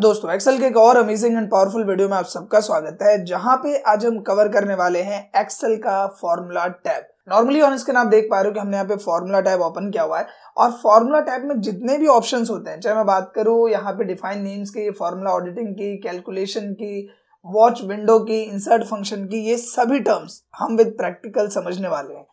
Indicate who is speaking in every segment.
Speaker 1: दोस्तों एक्सेल के एक और अमेजिंग एंड पावरफुल वीडियो में आप सबका स्वागत है जहां पे आज हम कवर करने वाले हैं एक्सेल का formula tab normally on screen आप देख पा रहे हो कि हमने यहाँ पे फॉर्मूला टैब ओपन किया हुआ है और फॉर्मूला टैब में जितने भी ऑप्शंस होते हैं चाहे मैं बात करूँ यहाँ पे डिफाइन नेम्स की फॉर्मूला ऑडिटिंग की कैलकुलेशन की वॉच विंडो की इंसर्ट फंक्शन की ये सभी टर्म्स हम विद प्रैक्टिकल समझने वाले हैं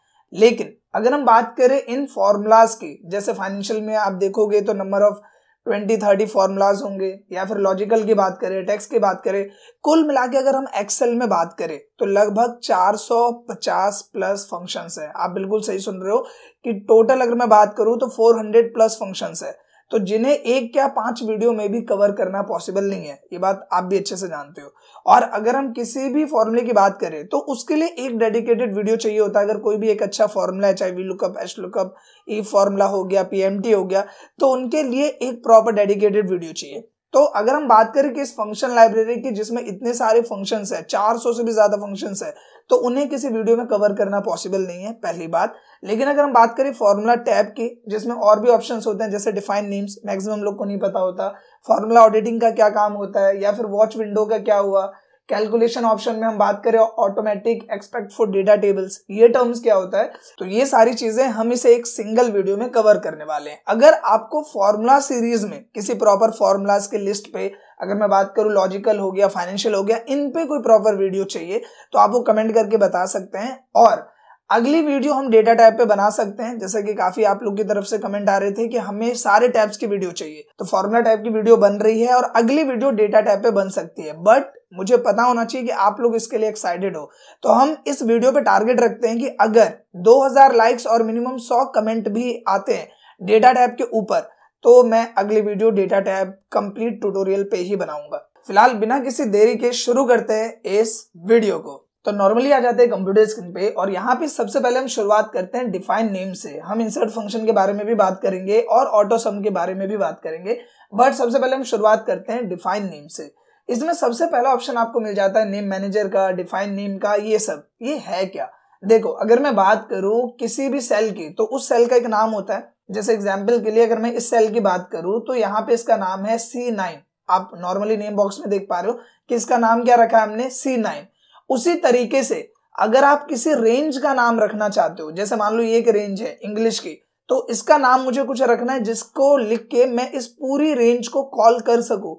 Speaker 1: लेकिन अगर हम बात करें इन फॉर्मूलाज की जैसे फाइनेंशियल में आप देखोगे तो number of twenty thirty formulas होंगे या फिर लॉजिकल की बात करें टैक्स की बात करें कुल मिला के अगर हम एक्सेल में बात करें तो लगभग 450 प्लस फंक्शंस है आप बिल्कुल सही सुन रहे हो कि टोटल अगर मैं बात करूं तो 400 प्लस फंक्शंस है तो जिन्हें एक क्या पांच वीडियो में भी कवर करना पॉसिबल नहीं है ये बात आप भी अच्छे से जानते हो और अगर हम किसी भी फॉर्मूले की बात करें तो उसके लिए एक डेडिकेटेड वीडियो चाहिए होता है अगर कोई भी एक अच्छा फॉर्मूला है चाहे वी लुकअप एच लुकअप ई फॉर्मूला हो गया पीएमटी हो गया तो उनके लिए एक प्रॉपर डेडिकेटेड वीडियो चाहिए तो अगर हम बात करें कि इस फंक्शन लाइब्रेरी की जिसमें इतने सारे फंक्शंस है 400 से भी ज्यादा फंक्शंस है तो उन्हें किसी वीडियो में कवर करना पॉसिबल नहीं है पहली बात लेकिन अगर हम बात करें फॉर्मूला टैब की जिसमें और भी ऑप्शंस होते हैं जैसे डिफाइन नेम्स मैक्सिमम लोग को नहीं पता होता फॉर्मूला ऑडिटिंग का क्या काम होता है या फिर वॉच विंडो का क्या हुआ कैलकुलेशन ऑप्शन में हम बात करें automatic except for data tables ये टर्म्स क्या होता है तो ये सारी चीजें हम इसे एक सिंगल वीडियो में कवर करने वाले हैं अगर आपको फॉर्मूला सीरीज में किसी प्रॉपर फॉर्मूलाज के लिस्ट पे अगर मैं बात करूँ लॉजिकल हो गया फाइनेंशियल हो गया इन पे कोई प्रॉपर वीडियो चाहिए तो आप वो कमेंट करके बता सकते हैं और अगली वीडियो हम डेटा टाइप पे बना सकते हैं जैसे कि काफी आप लोग की तरफ से कमेंट आ रहे थे कि हमें सारे टाइप्स की वीडियो चाहिए तो फॉर्मुला टाइप की वीडियो बन रही है और अगली वीडियो डेटा टाइप पे बन सकती है बट मुझे पता होना चाहिए कि आप लोग इसके लिए एक्साइटेड हो तो हम इस वीडियो पे टारगेट रखते हैं कि अगर 2000 लाइक्स और मिनिमम 100 कमेंट भी आते हैं डेटा टाइप के ऊपर तो मैं अगली video data type complete tutorial पे ही बनाऊंगा फिलहाल बिना किसी देरी के शुरू करते हैं इस वीडियो को तो नॉर्मली आ जाते हैं कंप्यूटर स्क्रीन पे और यहाँ पे सबसे पहले हम शुरुआत करते हैं डिफाइन नेम से हम इंसर्ट फंक्शन के बारे में भी बात करेंगे और ऑटो सम के बारे में भी बात करेंगे बट सबसे पहले हम शुरुआत करते हैं डिफाइन नेम से इसमें सबसे पहला ऑप्शन आपको मिल जाता है नेम मैनेजर का डिफाइन नेम का ये सब ये है क्या देखो अगर मैं बात करूं किसी भी सेल की तो उस सेल का एक नाम होता है जैसे एग्जाम्पल के लिए अगर मैं इस सेल की बात करूं तो यहाँ पे इसका नाम है सी नाइन आप नॉर्मली नेम बॉक्स में देख पा रहे हो कि इसका नाम क्या रखा है हमने सी नाइन उसी तरीके से अगर आप किसी रेंज का नाम रखना चाहते हो जैसे मान लो ये एक रेंज है इंग्लिश की तो इसका नाम मुझे कुछ रखना है जिसको लिख के मैं इस पूरी रेंज को कॉल कर सकूं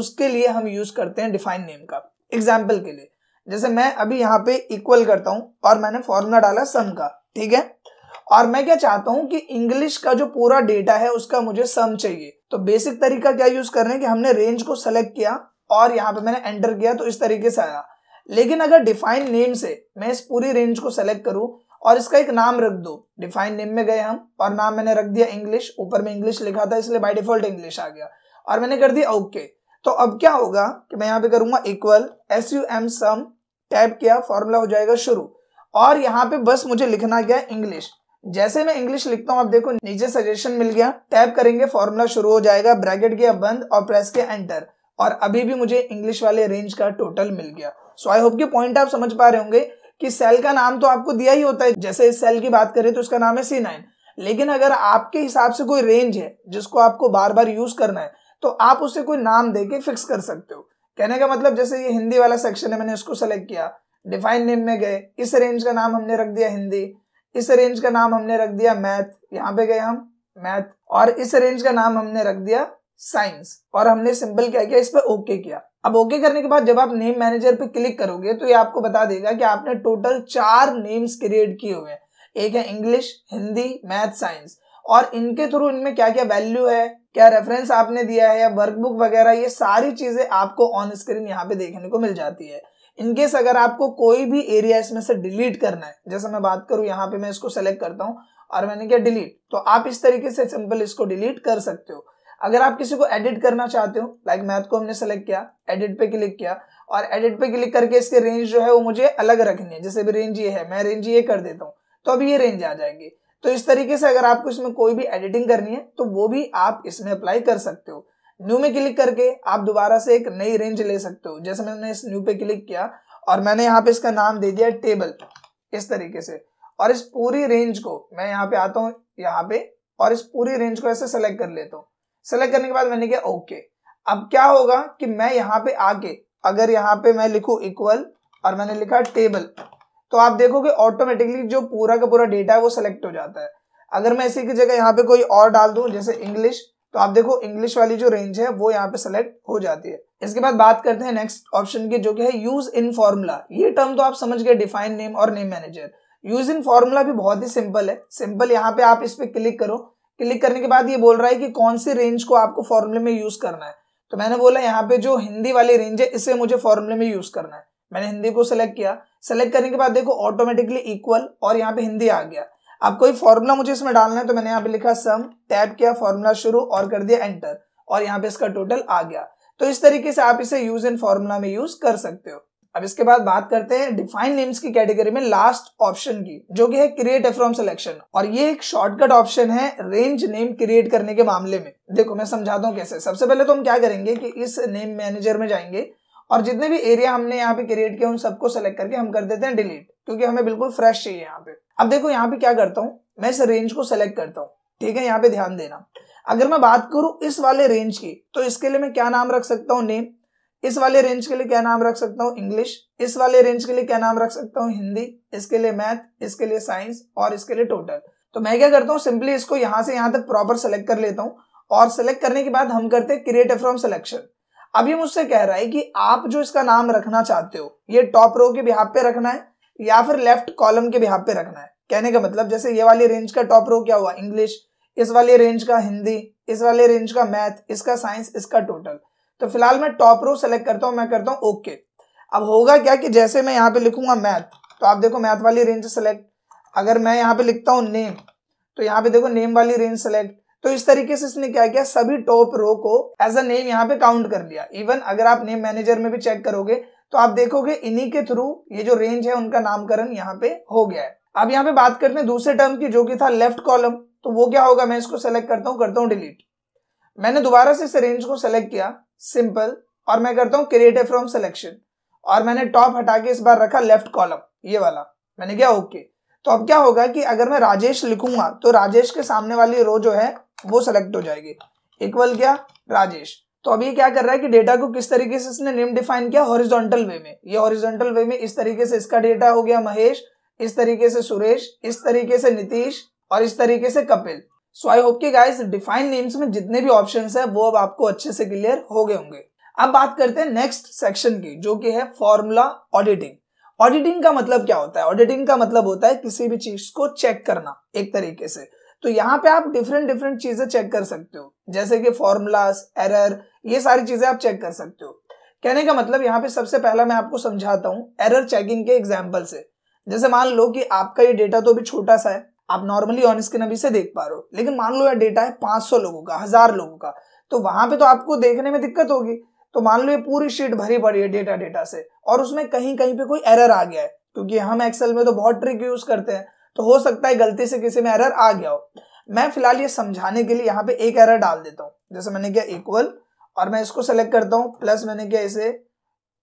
Speaker 1: उसके लिए हम यूज करते हैं डिफाइन नेम का एग्जाम्पल के लिए जैसे मैं अभी यहाँ पे इक्वल करता हूं और मैंने फॉर्मूला डाला सम का ठीक है और मैं क्या चाहता हूं कि इंग्लिश का जो पूरा डेटा है उसका मुझे सम चाहिए तो बेसिक तरीका क्या यूज कर रहे हैं कि हमने रेंज को सेलेक्ट किया और यहाँ पे मैंने एंटर किया तो इस तरीके से आया लेकिन अगर डिफाइन नेम से मैं इस पूरी रेंज को सेलेक्ट करूं और इसका एक नाम रख दो डिफाइन नेम में गए हम और नाम मैंने रख दिया इंग्लिश ऊपर में इंग्लिश लिखा था इसलिए बाय डिफॉल्ट इंग्लिश आ गया और मैंने कर दिया ओके okay. तो अब क्या होगा कि मैं यहाँ पे करूंगा equal S U M sum tap किया फॉर्मूला हो जाएगा शुरू और यहाँ पे बस मुझे लिखना है इंग्लिश जैसे मैं इंग्लिश लिखता हूँ आप देखो नीचे सजेशन मिल गया टैप करेंगे फॉर्मूला शुरू हो जाएगा ब्रैकेट किया बंद और प्रेस किया एंटर और अभी भी मुझे इंग्लिश वाले रेंज का टोटल मिल गया सो आई होप के पॉइंट आप समझ पा रहे होंगे कि सेल का नाम तो आपको दिया ही होता है जैसे इस सेल की बात करें तो उसका नाम है सी नाइन लेकिन अगर आपके हिसाब से कोई रेंज है जिसको आपको बार बार यूज करना है तो आप उसे कोई नाम दे के फिक्स कर सकते हो कहने का मतलब जैसे ये हिंदी वाला सेक्शन है मैंने इसको सेलेक्ट किया डिफाइन नेम में गए इस रेंज का नाम हमने रख दिया हिंदी इस रेंज का नाम हमने रख दिया मैथ यहाँ पे गए हम मैथ और इस रेंज का नाम हमने रख दिया साइंस और हमने सिंपल क्या किया इस पर ओके किया अब ओके करने के बाद जब आप नेम मैनेजर पे क्लिक करोगे तो ये आपको बता देगा कि आपने टोटल चार नेम्स क्रिएट किए हुए हैं एक है इंग्लिश हिंदी मैथ साइंस और इनके थ्रू इनमें क्या क्या वैल्यू है क्या रेफरेंस आपने दिया है या वर्कबुक वगैरह ये सारी चीजें आपको ऑन स्क्रीन यहाँ पे देखने को मिल जाती है इनकेस अगर आपको कोई भी एरिया इसमें से डिलीट करना है जैसे मैं बात करूं यहाँ पे मैं इसको सेलेक्ट करता हूँ और मैंने क्या डिलीट तो आप इस तरीके से सिंपल इसको डिलीट कर सकते हो अगर आप किसी को एडिट करना चाहते हो लाइक मैथ को हमने सेलेक्ट किया एडिट पे क्लिक किया और एडिट पे क्लिक करके इसके रेंज जो है वो मुझे अलग रखनी है जैसे भी रेंज ये है मैं रेंज ये कर देता हूँ तो अब ये रेंज आ जाएगी तो इस तरीके से अगर आपको इसमें कोई भी एडिटिंग करनी है तो वो भी आप इसमें अप्लाई कर सकते हो न्यू में क्लिक करके आप दोबारा से एक नई रेंज ले सकते हो जैसे मैंने इस न्यू पे क्लिक किया और मैंने यहाँ पे इसका नाम दे दिया टेबल इस तरीके से और इस पूरी रेंज को मैं यहाँ पे आता हूँ यहाँ पे और इस पूरी रेंज को ऐसे सेलेक्ट कर लेता हूँ सेलेक्ट करने के बाद मैंने किया ओके अब क्या होगा कि मैं यहाँ पे आके अगर यहाँ पे मैं लिखू इक्वल और मैंने लिखा टेबल तो आप देखोगे ऑटोमेटिकली जो पूरा का पूरा डेटा है वो सिलेक्ट हो जाता है अगर मैं इसी की जगह यहाँ पे कोई और डाल दू जैसे इंग्लिश तो आप देखो इंग्लिश वाली जो रेंज है वो यहाँ पे सिलेक्ट हो जाती है इसके बाद बात करते हैं नेक्स्ट ऑप्शन की जो कि है यूज इन फॉर्मूला ये टर्म तो आप समझ गए डिफाइन नेम और name manager use in formula भी बहुत ही सिंपल है सिंपल यहाँ पे आप इस पर क्लिक करो क्लिक करने के बाद ये बोल रहा है कि कौन सी रेंज को आपको फॉर्मूले में यूज करना है तो मैंने बोला यहाँ पे जो हिंदी वाली रेंज है इसे मुझे फॉर्मूले में यूज करना है मैंने हिंदी को सिलेक्ट किया सेलेक्ट करने के बाद देखो ऑटोमेटिकली इक्वल और यहाँ पे हिंदी आ गया अब कोई फॉर्मूला मुझे इसमें डालना है तो मैंने यहाँ पे लिखा सम टैप किया फॉर्मूला शुरू और कर दिया एंटर और यहाँ पे इसका टोटल आ गया तो इस तरीके से आप इसे यूज इन फॉर्मूला में यूज कर सकते हो अब इसके बाद बात करते हैं डिफाइन नेम्स की कैटेगरी में लास्ट ऑप्शन की जो कि है क्रिएट फ्रॉम सिलेक्शन और ये एक शॉर्टकट ऑप्शन है रेंज नेम क्रिएट करने के मामले में देखो मैं समझाता हूँ कैसे सबसे पहले तो हम क्या करेंगे कि इस नेम मैनेजर में जाएंगे और जितने भी एरिया हमने यहाँ पे क्रिएट किया उन सबको सेलेक्ट करके हम कर देते हैं डिलीट क्योंकि हमें बिल्कुल फ्रेश चाहिए यहाँ पे अब देखो यहाँ पे क्या करता हूँ मैं इस रेंज को सेलेक्ट करता हूँ ठीक है यहाँ पे ध्यान देना अगर मैं बात करूं इस वाले रेंज की तो इसके लिए मैं क्या नाम रख सकता हूँ नेम इस वाले रेंज के लिए क्या नाम रख सकता हूँ इंग्लिश इस वाले रेंज के लिए क्या नाम रख सकता हूँ हिंदी इसके लिए मैथ इसके लिए साइंस और इसके लिए टोटल तो मैं क्या करता हूँ सिंपली इसको यहाँ से यहाँ तक प्रॉपर सेलेक्ट कर लेता हूँ और सेलेक्ट करने के बाद हम करते हैं क्रिएट फ्रॉम सिलेक्शन अभी मुझसे कह रहा है कि आप जो इसका नाम रखना चाहते हो ये टॉप रो के बिहाब पे रखना है या फिर लेफ्ट कॉलम के बिहाब पे रखना है कहने का मतलब जैसे ये वाली रेंज का टॉप रो क्या हुआ इंग्लिश इस वाले रेंज का हिंदी इस वाले रेंज का मैथ इसका साइंस इसका टोटल तो फिलहाल मैं टॉप रो सेलेक्ट करता हूँ मैं करता हूँ ओके अब होगा क्या कि जैसे मैं यहाँ पे लिखूंगा मैथ तो आप देखो मैथ वाली रेंज सेलेक्ट अगर मैं यहाँ पे लिखता हूँ नेम तो यहाँ पे देखो नेम वाली रेंज सेलेक्ट तो इस तरीके से इसने क्या किया सभी टॉप रो को एज अ नेम यहाँ पे काउंट कर लिया इवन अगर आप नेम मैनेजर में भी चेक करोगे तो आप देखोगे इन्हीं के थ्रू ये जो रेंज है उनका नामकरण यहाँ पे हो गया है अब यहाँ पे बात करते हैं दूसरे टर्म की जो कि था लेफ्ट कॉलम तो वो क्या होगा मैं इसको सेलेक्ट करता हूँ करता हूँ डिलीट मैंने दोबारा से इस रेंज को सेलेक्ट किया सिंपल और मैं करता हूँ क्रिएटिव फ्रॉम सिलेक्शन और मैंने टॉप हटा के इस बार रखा लेफ्ट कॉलम ये वाला मैंने क्या ओके okay. तो अब क्या होगा कि अगर मैं राजेश लिखूंगा तो राजेश के सामने वाली रो जो है वो सिलेक्ट हो जाएगी इक्वल क्या राजेश तो अब ये क्या कर रहा है कि डेटा को किस तरीके से इसने नेम डिफाइन किया हॉरिजॉन्टल वे में ये हॉरिजॉन्टल वे में इस तरीके से इसका डेटा हो गया महेश इस तरीके से सुरेश इस तरीके से नीतीश और इस तरीके से कपिल सो आई होप कि गाइस डिफाइन नेम्स में जितने भी ऑप्शंस है वो अब आपको अच्छे से क्लियर हो गए होंगे अब बात करते हैं नेक्स्ट सेक्शन की जो कि है फॉर्मूला ऑडिटिंग ऑडिटिंग का मतलब क्या होता है ऑडिटिंग का मतलब होता है किसी भी चीज को चेक करना एक तरीके से तो यहाँ पे आप डिफरेंट डिफरेंट चीजें चेक कर सकते हो जैसे कि फॉर्मूलाज एरर ये सारी चीजें आप चेक कर सकते हो कहने का मतलब यहाँ पे सबसे पहला मैं आपको समझाता हूँ एरर चेकिंग के एग्जाम्पल से जैसे मान लो कि आपका ये डेटा तो अभी छोटा सा है आप नॉर्मली ऑन स्क्रीन अभी से देख पा रहे हो लेकिन मान लो यह डेटा है 500 लोगों का हजार लोगों का तो वहां पे तो आपको देखने में दिक्कत होगी तो मान लो ये पूरी शीट भरी पड़ी है डेटा डेटा से और उसमें कहीं कहीं पे कोई एरर आ गया है क्योंकि हम एक्सेल में तो बहुत ट्रिक यूज करते हैं तो हो सकता है गलती से किसी में एरर आ गया हो मैं फिलहाल ये समझाने के लिए यहाँ पे एक एरर डाल देता हूँ जैसे मैंने किया इक्वल और मैं इसको सेलेक्ट करता हूँ प्लस मैंने किया इसे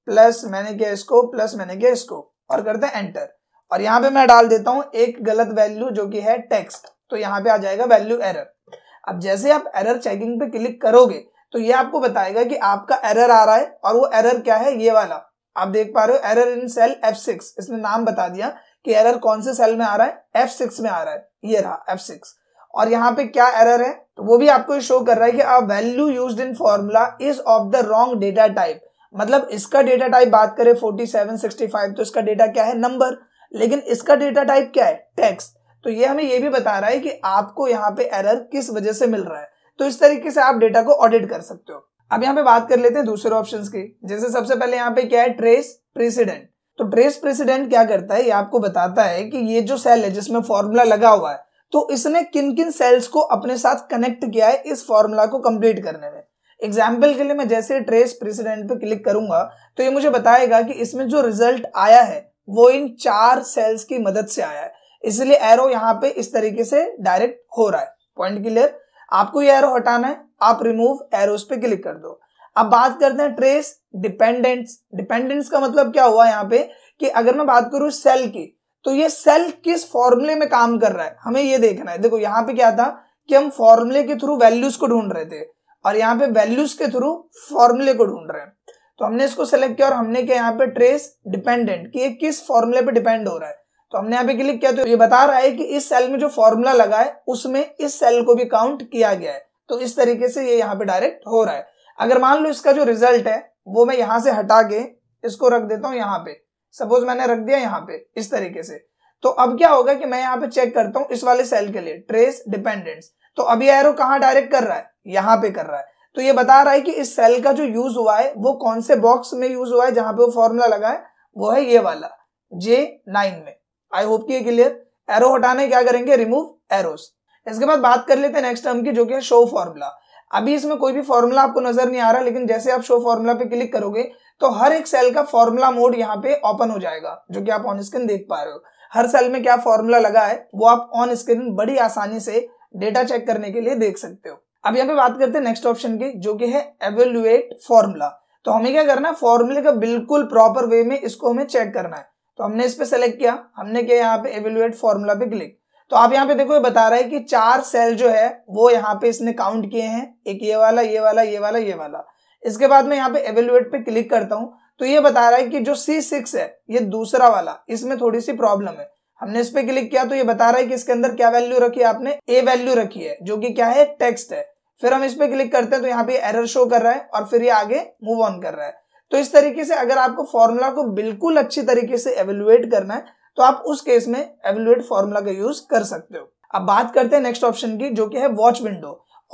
Speaker 1: प्लस मैंने किया इसको प्लस मैंने किया इसको और करते हैं एंटर और यहां पे मैं डाल देता हूं एक गलत वैल्यू जो कि है टेक्स्ट तो यहां पे आ जाएगा वैल्यू एरर अब जैसे आप एरर चेकिंग पे क्लिक करोगे तो ये आपको बताएगा कि आपका एरर आ रहा है और वो एरर क्या है ये वाला आप देख पा रहे हो एरर इन सेल F6 इसने नाम बता दिया कि एरर कौन से सेल में आ रहा है F6 में आ रहा है ये रहा F6 और यहाँ पे क्या एरर है तो वो भी आपको शो कर रहा है कि value use in formula is of the wrong data type मतलब इसका डेटा टाइप बात करें 4765 तो इसका डेटा क्या है नंबर लेकिन इसका डेटा टाइप क्या है टेक्स्ट तो ये हमें ये भी बता रहा है कि आपको यहाँ पे एरर किस वजह से मिल रहा है तो इस तरीके से आप डेटा को ऑडिट कर सकते हो अब यहाँ पे बात कर लेते हैं दूसरे ऑप्शंस की जैसे सबसे पहले यहाँ पे क्या है ट्रेस प्रेसिडेंट तो ट्रेस प्रेसिडेंट क्या करता है ये आपको बताता है कि ये जो सेल है जिसमें फॉर्मूला लगा हुआ है तो इसने किन किन सेल्स को अपने साथ कनेक्ट किया है इस फॉर्मूला को कंप्लीट करने में एग्जाम्पल के लिए मैं जैसे ट्रेस प्रेसिडेंट पे क्लिक करूंगा तो ये मुझे बताएगा कि इसमें जो रिजल्ट आया है वो इन चार सेल्स की मदद से आया है इसलिए एरो यहाँ पे इस तरीके से डायरेक्ट हो रहा है पॉइंट क्लियर आपको ये एरो हटाना है आप रिमूव एरोस पे क्लिक कर दो अब बात करते हैं ट्रेस डिपेंडेंट्स डिपेंडेंट्स का मतलब क्या हुआ यहाँ पे कि अगर मैं बात करूं सेल की तो ये सेल किस फॉर्मूले में काम कर रहा है हमें ये देखना है देखो यहाँ पे क्या था कि हम फॉर्मूले के थ्रू वैल्यूज को ढूंढ रहे थे और यहाँ पे वैल्यूज के थ्रू फॉर्मूले को ढूंढ रहे हैं तो हमने इसको सेलेक्ट किया और हमने क्या यहाँ पे ट्रेस डिपेंडेंट कि ये किस फॉर्मूले पे डिपेंड हो रहा है तो हमने यहाँ पे क्लिक किया तो ये बता रहा है कि इस सेल में जो फॉर्मूला लगा है उसमें इस सेल को भी काउंट किया गया है तो इस तरीके से ये यहाँ पे डायरेक्ट हो रहा है अगर मान लो इसका जो रिजल्ट है वो मैं यहाँ से हटा के इसको रख देता हूँ यहाँ पे सपोज मैंने रख दिया यहाँ पे इस तरीके से तो अब क्या होगा कि मैं यहाँ पे चेक करता हूँ इस वाले सेल के लिए ट्रेस डिपेंडेंट तो अभी एरो कहाँ डायरेक्ट कर रहा है यहाँ पे कर रहा है तो ये बता रहा है कि इस सेल का जो यूज हुआ है वो कौन से बॉक्स में यूज हुआ है जहां पे वो फॉर्मूला लगा है वो है ये वाला जे नाइन में आई होप की क्लियर एरो हटाने क्या करेंगे रिमूव एरोस इसके बाद बात कर लेते हैं नेक्स्ट टर्म की जो कि है शो फॉर्मूला अभी इसमें कोई भी फॉर्मूला आपको नजर नहीं आ रहा लेकिन जैसे आप शो फॉर्मूला पे क्लिक करोगे तो हर एक सेल का फॉर्मूला मोड यहाँ पे ओपन हो जाएगा जो कि आप ऑन स्क्रीन देख पा रहे हो हर सेल में क्या फॉर्मूला लगा है वो आप ऑन स्क्रीन बड़ी आसानी से डेटा चेक करने के लिए देख सकते हो अब यहाँ पे बात करते हैं नेक्स्ट ऑप्शन की जो कि है एवेल्युएट फॉर्मूला तो हमें क्या करना है फॉर्मूले का बिल्कुल प्रॉपर वे में इसको हमें चेक करना है तो हमने इस पे सेलेक्ट किया हमने किया यहाँ पे एवेल्युएट फॉर्मूला पे क्लिक तो आप यहाँ पे देखो ये बता रहा है कि चार सेल जो है वो यहाँ पे इसने काउंट किए हैं एक ये वाला ये वाला ये वाला ये वाला इसके बाद में यहाँ पे एवेल्युएट पे क्लिक करता हूँ तो ये बता रहा है कि जो सी सिक्स है ये दूसरा वाला इसमें थोड़ी सी प्रॉब्लम है हमने इस पे क्लिक किया तो ये बता रहा है कि इसके अंदर क्या वैल्यू रखी है आपने ए वैल्यू रखी है जो कि क्या है टेक्स्ट है फिर हम इस पर क्लिक करते हैं तो यहाँ पे एरर शो कर रहा है और फिर ये आगे मूव ऑन कर रहा है तो इस तरीके से अगर आपको फॉर्मूला को बिल्कुल अच्छी तरीके से एवेलुएट करना है तो आप उस केस में एवेलुएट फॉर्मूला का यूज कर सकते हो अब बात करते हैं नेक्स्ट ऑप्शन की जो कि है वॉच विंडो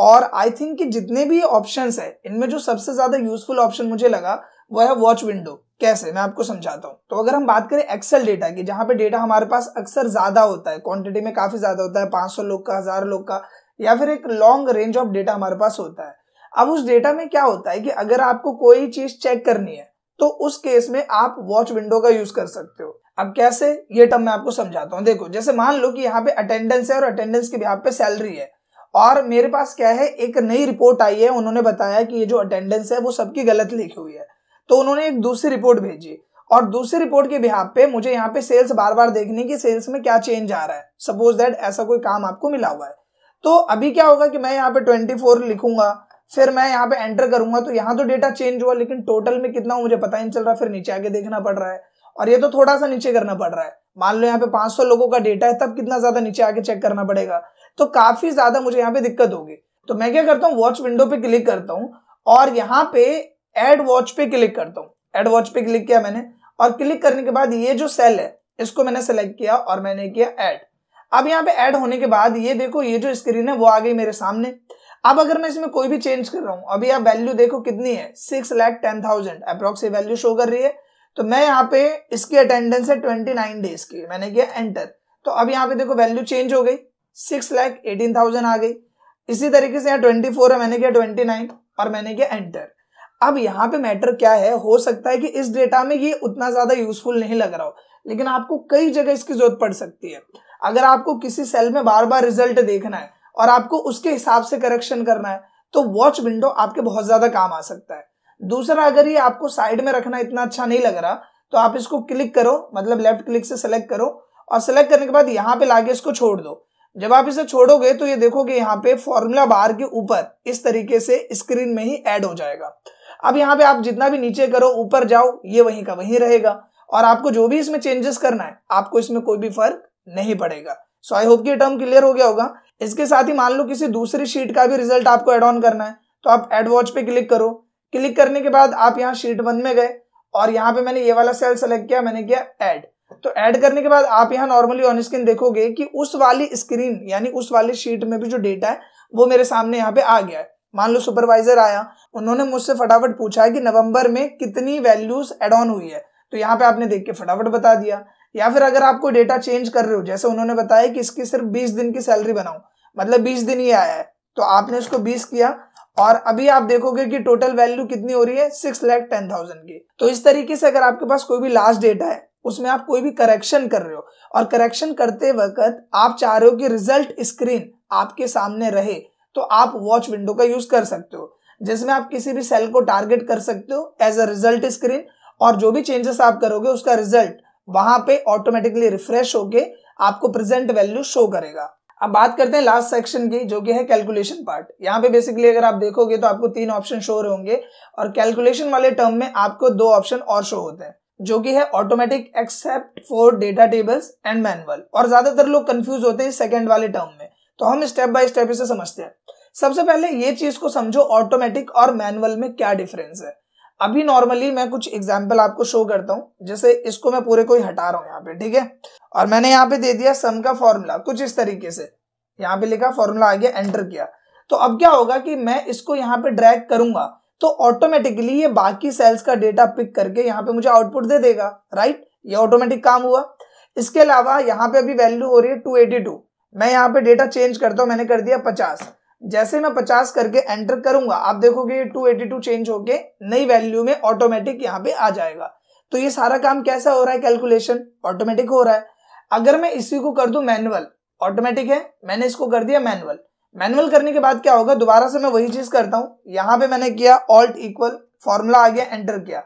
Speaker 1: और आई थिंक कि जितने भी ऑप्शंस है इनमें जो सबसे ज्यादा यूजफुल ऑप्शन मुझे लगा वह है वॉच विंडो कैसे मैं आपको समझाता हूँ तो अगर हम बात करें एक्सेल डेटा की जहाँ पे डेटा हमारे पास अक्सर ज्यादा होता है क्वांटिटी में काफी ज्यादा होता है 500 लोग का हजार लोग का या फिर एक लॉन्ग रेंज ऑफ डेटा हमारे पास होता है अब उस डेटा में क्या होता है कि अगर आपको कोई चीज चेक करनी है तो उस केस में आप वॉच विंडो का यूज कर सकते हो अब कैसे ये टर्म मैं आपको समझाता हूँ देखो जैसे मान लो कि यहाँ पे अटेंडेंस है और अटेंडेंस के यहाँ पे सैलरी है और मेरे पास क्या है एक नई रिपोर्ट आई है उन्होंने बताया कि ये जो अटेंडेंस है वो सबकी गलत लिखी हुई है तो उन्होंने एक दूसरी रिपोर्ट भेजी और दूसरी रिपोर्ट के बिहार पे मुझे यहाँ पे सेल्स बार बार देखने की सेल्स में क्या चेंज आ रहा है सपोज दैट ऐसा कोई काम आपको मिला हुआ है तो अभी क्या होगा कि मैं यहाँ पे ट्वेंटी फोर लिखूंगा फिर मैं यहाँ पे एंटर करूंगा तो यहाँ तो डेटा चेंज हुआ लेकिन टोटल में कितना मुझे पता ही नहीं चल रहा फिर नीचे आके देखना पड़ रहा है और ये तो थोड़ा सा नीचे करना पड़ रहा है मान लो यहाँ पे 500 लोगों का डेटा है तब कितना ज्यादा नीचे आके चेक करना पड़ेगा तो काफी ज्यादा मुझे यहाँ पे दिक्कत होगी तो मैं क्या करता हूँ वॉच विंडो पे क्लिक करता हूँ और यहाँ पे एड वॉच पे क्लिक करता हूँ एड वॉच पे क्लिक किया मैंने और क्लिक करने के बाद ये जो सेल है इसको मैंने सेलेक्ट किया और मैंने किया एड अब यहाँ पे ऐड होने के बाद ये देखो ये जो स्क्रीन है वो आ गई मेरे सामने अब अगर मैं इसमें कोई भी चेंज कर रहा हूँ अभी आप वैल्यू देखो कितनी है six lakh ten thousand approx value show कर रही है तो मैं यहाँ पे इसकी अटेंडेंस है ट्वेंटी नाइन डेज की मैंने किया एंटर तो अब यहाँ पे देखो वैल्यू चेंज हो गई सिक्स लैख एटीन थाउजेंड आ गई इसी तरीके से यहाँ ट्वेंटी फोर है मैंने किया ट्वेंटी नाइन और मैंने किया एंटर अब यहाँ पे मैटर क्या है हो सकता है कि इस डेटा में ये उतना ज्यादा यूजफुल नहीं लग रहा हो लेकिन आपको कई जगह इसकी जरूरत पड़ सकती है अगर आपको किसी सेल में बार बार रिजल्ट देखना है और आपको उसके हिसाब से करेक्शन करना है तो वॉच विंडो आपके बहुत ज्यादा काम आ सकता है दूसरा अगर ये आपको साइड में रखना इतना अच्छा नहीं लग रहा तो आप इसको क्लिक करो मतलब लेफ्ट क्लिक से सेलेक्ट करो और सेलेक्ट करने के बाद यहाँ पे लाके इसको छोड़ दो जब आप इसे छोड़ोगे तो ये देखोगे यहाँ पे फॉर्मूला बार के ऊपर इस तरीके से स्क्रीन में ही एड हो जाएगा अब यहाँ पे आप जितना भी नीचे करो ऊपर जाओ ये वहीं का वहीं रहेगा और आपको जो भी इसमें चेंजेस करना है आपको इसमें कोई भी फर्क नहीं पड़ेगा सो आई होप कि टर्म क्लियर हो गया होगा इसके साथ ही मान लो किसी दूसरी शीट का भी रिजल्ट आपको एड ऑन करना है तो आप एड वॉच पे क्लिक करो क्लिक करने के बाद आप यहाँ शीट वन में गए और यहाँ पे मैंने ये वाला सेल सेलेक्ट किया मैंने किया एड तो ऐड करने के बाद आप यहाँ नॉर्मली ऑन स्क्रीन देखोगे कि उस वाली स्क्रीन यानी उस वाली शीट में भी जो डेटा है वो मेरे सामने यहाँ पे आ गया है मान लो सुपरवाइजर आया उन्होंने मुझसे फटाफट पूछा है कि नवंबर में कितनी वैल्यूज एड ऑन हुई है तो यहाँ पे आपने देख के फटाफट बता दिया या फिर अगर आपको डेटा चेंज कर रहे हो जैसे उन्होंने बताया कि इसकी सिर्फ बीस दिन की सैलरी बनाऊ मतलब बीस दिन ही आया है तो आपने उसको बीस किया और अभी आप देखोगे कि टोटल वैल्यू कितनी हो रही है सिक्स लैख टेन थाउजेंड की तो इस तरीके से अगर आपके पास कोई भी लास्ट डेटा है उसमें आप कोई भी करेक्शन कर रहे हो और करेक्शन करते वक्त आप चाह रहे हो कि रिजल्ट स्क्रीन आपके सामने रहे तो आप वॉच विंडो का यूज कर सकते हो जिसमें आप किसी भी सेल को टारगेट कर सकते हो एज अ रिजल्ट स्क्रीन और जो भी चेंजेस आप करोगे उसका रिजल्ट वहां पे ऑटोमेटिकली रिफ्रेश होके आपको प्रेजेंट वैल्यू शो करेगा अब बात करते हैं लास्ट सेक्शन की जो कि है कैलकुलेशन पार्ट यहाँ पे बेसिकली अगर आप देखोगे तो आपको तीन ऑप्शन शो रहे होंगे और कैलकुलेशन वाले टर्म में आपको दो ऑप्शन और शो होते हैं जो कि है automatic except for data tables and manual और ज्यादातर लोग कंफ्यूज होते हैं सेकेंड वाले टर्म में तो हम स्टेप बाय स्टेप इसे समझते हैं सबसे पहले ये चीज को समझो ऑटोमेटिक और मैनुअल में क्या डिफरेंस है अभी नॉर्मली मैं कुछ एग्जाम्पल आपको शो करता हूँ जैसे इसको मैं पूरे को ही हटा रहा हूँ यहाँ पे ठीक है और मैंने यहाँ पे दे दिया सम का फॉर्मूला कुछ इस तरीके से यहाँ पे लिखा फॉर्मूला आगे एंटर किया तो अब क्या होगा कि मैं इसको यहाँ पे ड्रैग करूंगा तो ऑटोमेटिकली ये बाकी सेल्स का डेटा पिक करके यहाँ पे मुझे आउटपुट दे देगा राइट ये ऑटोमेटिक काम हुआ इसके अलावा यहाँ पे अभी वैल्यू हो रही है 282 मैं यहाँ पे डेटा चेंज करता हूँ मैंने कर दिया पचास जैसे मैं 50 करके एंटर करूंगा आप देखोगे 282 चेंज होके नई वैल्यू में ऑटोमेटिक यहाँ पे आ जाएगा तो ये सारा काम कैसा हो रहा है कैलकुलेशन ऑटोमेटिक हो रहा है अगर मैं इसी को कर दू मैनुअल ऑटोमेटिक है मैंने इसको कर दिया मैनुअल मैनुअल करने के बाद क्या होगा दोबारा से मैं वही चीज करता हूँ यहाँ पे मैंने किया ऑल्ट इक्वल फॉर्मूला आ गया एंटर किया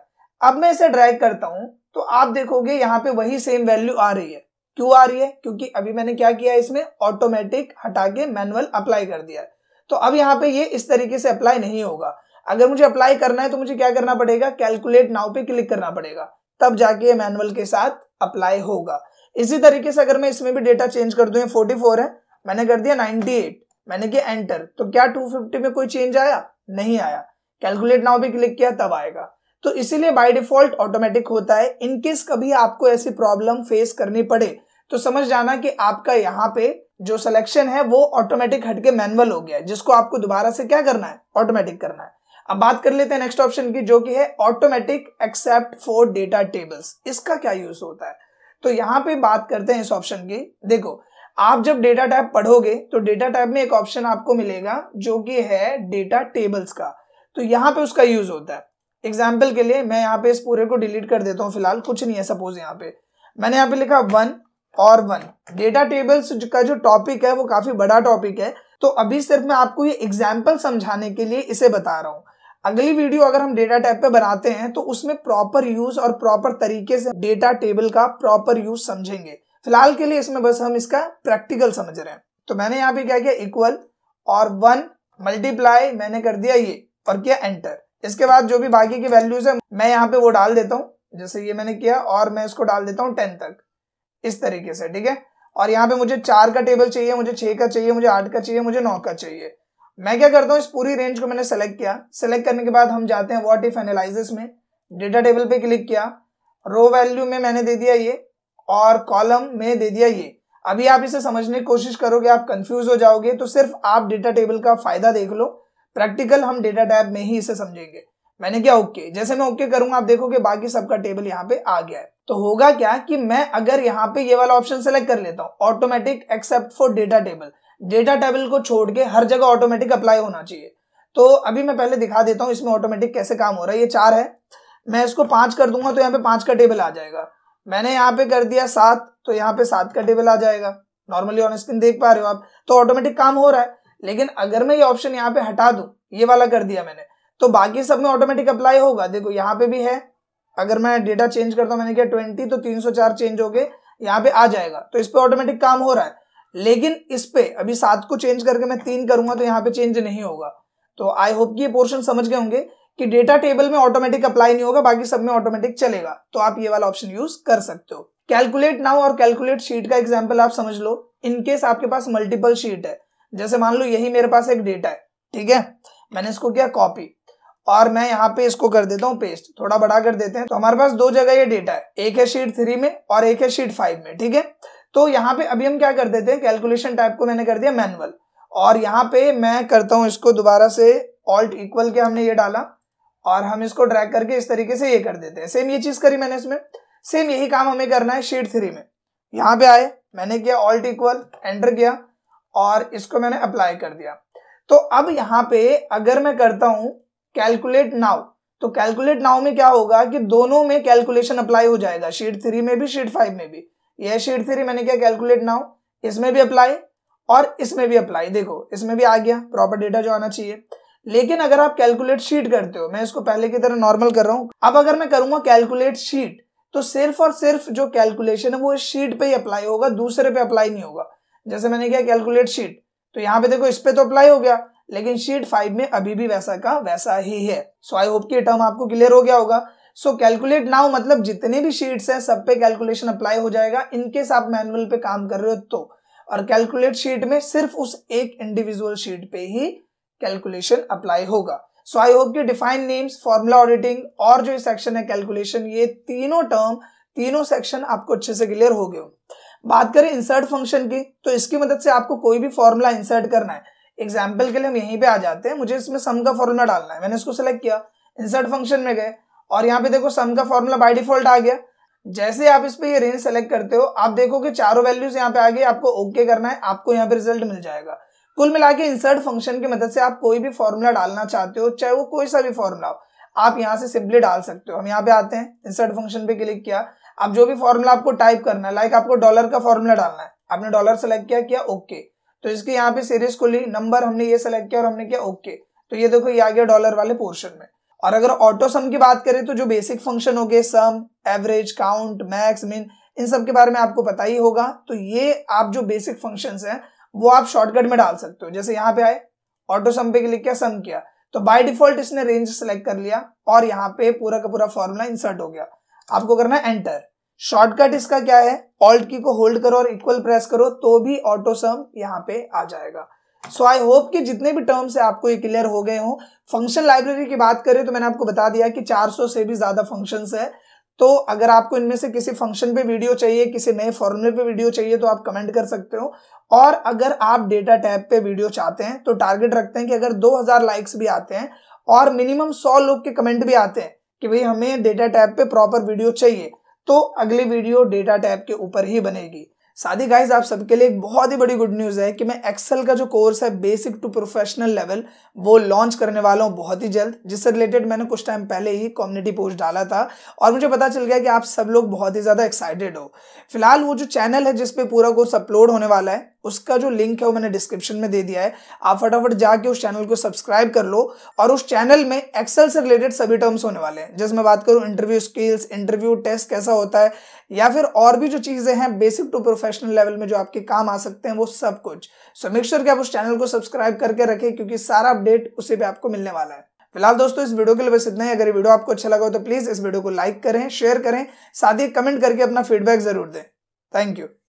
Speaker 1: अब मैं इसे ड्रैग करता हूँ तो आप देखोगे यहाँ पे वही सेम वैल्यू आ रही है क्यों आ रही है क्योंकि अभी मैंने क्या किया इसमें ऑटोमेटिक हटा के मैनुअल अप्लाई कर दिया है तो अब यहाँ पे ये इस तरीके से अप्लाई नहीं होगा अगर मुझे अप्लाई करना है तो मुझे क्या करना पड़ेगा कैलकुलेट नाव पे क्लिक करना पड़ेगा तब जाके ये मैनुअल के साथ अप्लाई होगा इसी तरीके से अगर मैं इसमें भी डेटा चेंज कर ये फोर्टी फोर है मैंने कर दिया नाइनटी एट मैंने किया एंटर तो क्या टू फिफ्टी में कोई चेंज आया नहीं आया कैलकुलेट नाउ पे क्लिक किया तब आएगा तो इसीलिए बाय डिफॉल्ट ऑटोमेटिक होता है इनकेस कभी आपको ऐसी प्रॉब्लम फेस करनी पड़े तो समझ जाना कि आपका यहाँ पे जो सिलेक्शन है वो ऑटोमेटिक हटके मैनुअल हो गया है जिसको आपको दोबारा से क्या करना है ऑटोमेटिक करना है अब बात कर लेते हैं नेक्स्ट ऑप्शन की जो कि है automatic except for data tables इसका क्या यूज होता है तो यहाँ पे बात करते हैं इस ऑप्शन की देखो आप जब डेटा टाइप पढ़ोगे तो डेटा टाइप में एक ऑप्शन आपको मिलेगा जो कि है डेटा टेबल्स का तो यहाँ पे उसका यूज होता है एग्जाम्पल के लिए मैं यहाँ पे इस पूरे को डिलीट कर देता हूँ फिलहाल कुछ नहीं है सपोज यहाँ पे मैंने यहाँ पे लिखा वन और वन डेटा टेबल्स का जो टॉपिक है वो काफी बड़ा टॉपिक है तो अभी सिर्फ मैं आपको ये एग्जाम्पल समझाने के लिए इसे बता रहा हूँ अगली वीडियो अगर हम डेटा टाइप पे बनाते हैं तो उसमें प्रॉपर यूज और प्रॉपर तरीके से डेटा टेबल का प्रॉपर यूज समझेंगे फिलहाल के लिए इसमें बस हम इसका प्रैक्टिकल समझ रहे हैं तो मैंने यहाँ पे क्या किया इक्वल और वन मल्टीप्लाई मैंने कर दिया ये और किया एंटर इसके बाद जो भी बाकी की वैल्यूज है मैं यहाँ पे वो डाल देता हूँ जैसे ये मैंने किया और मैं इसको डाल देता हूँ टेन तक इस तरीके से ठीक है और यहाँ पे मुझे चार का टेबल चाहिए मुझे छह का चाहिए मुझे आठ का चाहिए मुझे नौ का चाहिए मैं क्या करता हूँ इस पूरी रेंज को मैंने सेलेक्ट किया सेलेक्ट करने के बाद हम जाते हैं वॉट इफ एनालाइजिस में डेटा टेबल पे क्लिक किया रो वैल्यू में मैंने दे दिया ये और कॉलम में दे दिया ये अभी आप इसे समझने की कोशिश करोगे आप कंफ्यूज हो जाओगे तो सिर्फ आप डेटा टेबल का फायदा देख लो प्रैक्टिकल हम डेटा टैब में ही इसे समझेंगे मैंने क्या ओके okay? जैसे मैं ओके okay करूंगा आप देखोगे बाकी सबका टेबल यहाँ पे आ गया है तो होगा क्या कि मैं अगर यहाँ पे ये वाला ऑप्शन सेलेक्ट कर लेता हूँ automatic except for data table data table को छोड़ के हर जगह ऑटोमेटिक अप्लाई होना चाहिए तो अभी मैं पहले दिखा देता हूँ इसमें ऑटोमेटिक कैसे काम हो रहा है ये चार है मैं इसको पांच कर दूंगा तो यहाँ पे पांच का टेबल आ जाएगा मैंने यहाँ पे कर दिया सात तो यहाँ पे सात का टेबल आ जाएगा नॉर्मली ऑन स्क्रीन देख पा रहे हो आप तो ऑटोमेटिक काम हो रहा है लेकिन अगर मैं ये ऑप्शन यहाँ पे हटा दू ये वाला कर दिया मैंने तो बाकी सब में ऑटोमेटिक अप्लाई होगा देखो यहाँ पे भी है अगर मैं डेटा चेंज करता हूँ मैंने किया ट्वेंटी तो तीन सौ चार चेंज हो गए यहाँ पे आ जाएगा तो इस पर ऑटोमेटिक काम हो रहा है लेकिन इस पे अभी सात को चेंज करके मैं तीन करूंगा तो यहाँ पे चेंज नहीं होगा तो आई होप की ये पोर्शन समझ गए होंगे कि डेटा टेबल में ऑटोमेटिक अप्लाई नहीं होगा बाकी सब में ऑटोमेटिक चलेगा तो आप ये वाला ऑप्शन यूज कर सकते हो कैलकुलेट नाउ और कैलकुलेट शीट का एग्जाम्पल आप समझ लो इनकेस आपके पास मल्टीपल शीट है जैसे मान लो यही मेरे पास एक डेटा है ठीक है मैंने इसको किया कॉपी और मैं यहाँ पे इसको कर देता हूँ पेस्ट थोड़ा बड़ा कर देते हैं तो हमारे पास दो जगह ये डेटा है एक है शीट थ्री में और एक है शीट फाइव में ठीक है तो यहाँ पे अभी हम क्या कर देते हैं कैलकुलेशन टाइप को मैंने कर दिया मैनुअल और यहाँ पे मैं करता हूँ इसको दोबारा से ऑल्ट इक्वल के हमने ये डाला और हम इसको ड्रैग करके इस तरीके से ये कर देते हैं सेम ये चीज करी मैंने इसमें सेम यही काम हमें करना है शीट थ्री में यहाँ पे आए मैंने किया ऑल्ट इक्वल एंटर किया और इसको मैंने अप्लाई कर दिया तो अब यहाँ पे अगर मैं करता हूं कैलकुलेट नाउ तो कैलकुलेट नाउ में क्या होगा कि दोनों में कैलकुलेशन अप्लाई हो जाएगा शीट थ्री में भी शीट फाइव में भी यह शीट थ्री मैंने क्या कैलकुलेट नाउ इसमें भी अप्लाई और इसमें भी अप्लाई देखो इसमें भी आ गया प्रॉपर डेटा जो आना चाहिए लेकिन अगर आप कैलकुलेट शीट करते हो मैं इसको पहले की तरह नॉर्मल कर रहा हूं अब अगर मैं करूंगा कैलकुलेट शीट तो सिर्फ और सिर्फ जो कैलकुलेशन है वो इस शीट पे ही अप्लाई होगा दूसरे पे अप्लाई नहीं होगा जैसे मैंने क्या कैलकुलेट शीट तो यहाँ पे देखो इस पे तो अप्लाई हो गया लेकिन शीट फाइव में अभी भी वैसा का वैसा ही है सो आई होप की टर्म आपको क्लियर हो गया होगा सो कैलकुलेट नाउ मतलब जितने भी शीट्स हैं सब पे कैलकुलेशन अप्लाई हो जाएगा इनकेस आप मैनुअल पे काम कर रहे हो तो और कैलकुलेट शीट में सिर्फ उस एक इंडिविजुअल शीट पे ही कैलकुलेशन अप्लाई होगा सो आई होप की डिफाइन नेम्स फॉर्मूला ऑडिटिंग और जो सेक्शन है कैलकुलेशन ये तीनों टर्म तीनों सेक्शन आपको अच्छे से क्लियर हो गए बात करें इंसर्ट फंक्शन की तो इसकी मदद से आपको कोई भी फॉर्मूला इंसर्ट करना है एग्जाम्पल के लिए हम यहीं पे आ जाते हैं मुझे इसमें सम का फॉर्मूला डालना है मैंने इसको सिलेक्ट किया इंसर्ट फंक्शन में गए और यहाँ पे देखो सम का फॉर्मूला बाय डिफॉल्ट आ गया जैसे आप इस पर ये रेंज सेलेक्ट करते हो आप देखो कि चारों वैल्यूज यहाँ पे आ गई आपको ओके okay करना है आपको यहाँ पे रिजल्ट मिल जाएगा कुल मिला के इंसर्ट फंक्शन की मदद से आप कोई भी फॉर्मूला डालना चाहते हो चाहे वो कोई सा भी फॉर्मूला हो आप यहाँ से सिंपली डाल सकते हो हम यहाँ पे आते हैं इंसर्ट फंक्शन पे क्लिक किया आप जो भी फॉर्मूला आपको टाइप करना है लाइक आपको डॉलर का फॉर्मूला डालना है आपने डॉलर सेलेक्ट किया किया ओके okay. तो इसके यहाँ पे सीरीज को ली नंबर हमने ये सेलेक्ट किया और हमने किया ओके okay. तो ये देखो ये आ गया डॉलर वाले पोर्शन में और अगर ऑटो सम की बात करें तो जो बेसिक फंक्शन हो गए sum average count max mean इन सब के बारे में आपको पता ही होगा तो ये आप जो बेसिक फंक्शन है वो आप शॉर्टकट में डाल सकते हो जैसे यहाँ पे आए ऑटो सम पे क्लिक किया सम किया तो बाय डिफॉल्ट इसने रेंज सेलेक्ट कर लिया और यहाँ पे पूरा का पूरा फॉर्मूला इंसर्ट हो गया आपको करना है एंटर शॉर्टकट इसका क्या है ऑल्ट की को होल्ड करो और इक्वल प्रेस करो तो भी ऑटो सम यहाँ पे आ जाएगा सो आई होप कि जितने भी टर्म्स है आपको ये क्लियर हो गए हो फंक्शन लाइब्रेरी की बात करें तो मैंने आपको बता दिया कि 400 से भी ज्यादा फंक्शंस है तो अगर आपको इनमें से किसी फंक्शन पे वीडियो चाहिए किसी नए फॉर्मुले पे वीडियो चाहिए तो आप कमेंट कर सकते हो और अगर आप डेटा टैब पे वीडियो चाहते हैं तो टारगेट रखते हैं कि अगर 2000 लाइक्स भी आते हैं और मिनिमम 100 लोग के कमेंट भी आते हैं कि भाई हमें डेटा टैब पे प्रॉपर वीडियो चाहिए तो अगली वीडियो डेटा टैब के ऊपर ही बनेगी साथ ही गाइज आप सबके लिए एक बहुत ही बड़ी गुड न्यूज़ है कि मैं एक्सेल का जो कोर्स है बेसिक टू प्रोफेशनल लेवल वो लॉन्च करने वाला हूँ बहुत ही जल्द जिससे रिलेटेड मैंने कुछ टाइम पहले ही कम्युनिटी पोस्ट डाला था और मुझे पता चल गया कि आप सब लोग बहुत ही ज़्यादा एक्साइटेड हो फिलहाल वो जो चैनल है जिसपे पूरा कोर्स अपलोड होने वाला है उसका जो लिंक है वो मैंने डिस्क्रिप्शन में दे दिया है आप फटाफट जाके उस चैनल को सब्सक्राइब कर लो और उस चैनल में एक्सेल से रिलेटेड सभी टर्म्स होने वाले हैं जैसे मैं बात करूं इंटरव्यू स्किल्स इंटरव्यू टेस्ट कैसा होता है या फिर और भी जो चीज़ें हैं बेसिक टू प्रोफेशनल लेवल में जो आपके काम आ सकते हैं वो सब कुछ सो मेक श्योर कि आप उस चैनल को सब्सक्राइब करके रखें क्योंकि सारा अपडेट उसी पर आपको मिलने वाला है फिलहाल दोस्तों इस वीडियो के लिए बस इतना ही अगर वीडियो आपको अच्छा लगा हो तो प्लीज़ इस वीडियो को लाइक करें शेयर करें साथ ही कमेंट करके अपना फीडबैक जरूर दें थैंक यू